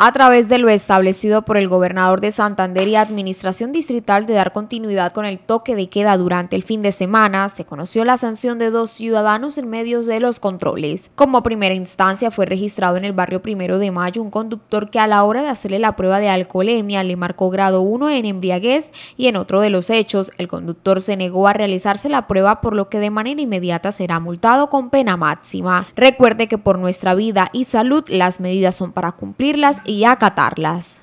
a través de lo establecido por el gobernador de Santander y Administración Distrital de dar continuidad con el toque de queda durante el fin de semana, se conoció la sanción de dos ciudadanos en medios de los controles. Como primera instancia fue registrado en el barrio Primero de Mayo un conductor que a la hora de hacerle la prueba de alcoholemia le marcó grado 1 en embriaguez y en otro de los hechos el conductor se negó a realizarse la prueba por lo que de manera inmediata será multado con pena máxima. Recuerde que por nuestra vida y salud las medidas son para cumplirlas y acatarlas.